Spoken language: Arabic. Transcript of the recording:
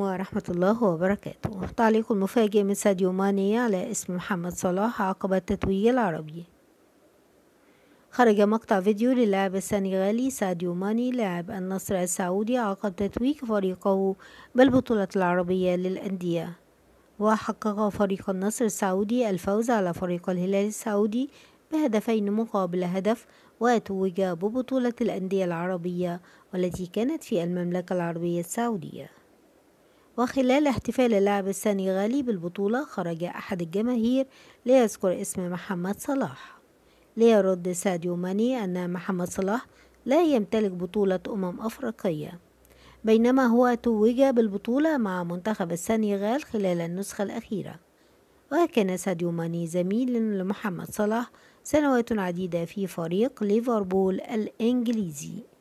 ورحمة الله وبركاته تعليق المفاجئ من ساديو ماني على اسم محمد صلاح عقب التتويج العربي خرج مقطع فيديو للاعب السنغالي ساديو ماني لاعب النصر السعودي عقب تتويج فريقه بالبطولة العربية للأندية وحقق فريق النصر السعودي الفوز على فريق الهلال السعودي بهدفين مقابل هدف وتوج ببطولة الأندية العربية والتي كانت في المملكة العربية السعودية وخلال احتفال اللاعب السنغالي بالبطولة خرج أحد الجماهير ليذكر اسم محمد صلاح ليرد ساديو ماني أن محمد صلاح لا يمتلك بطولة أمم أفريقية بينما هو توج بالبطولة مع منتخب السنغال خلال النسخة الأخيرة وكان ساديو ماني زميل لمحمد صلاح سنوات عديدة في فريق ليفربول الإنجليزي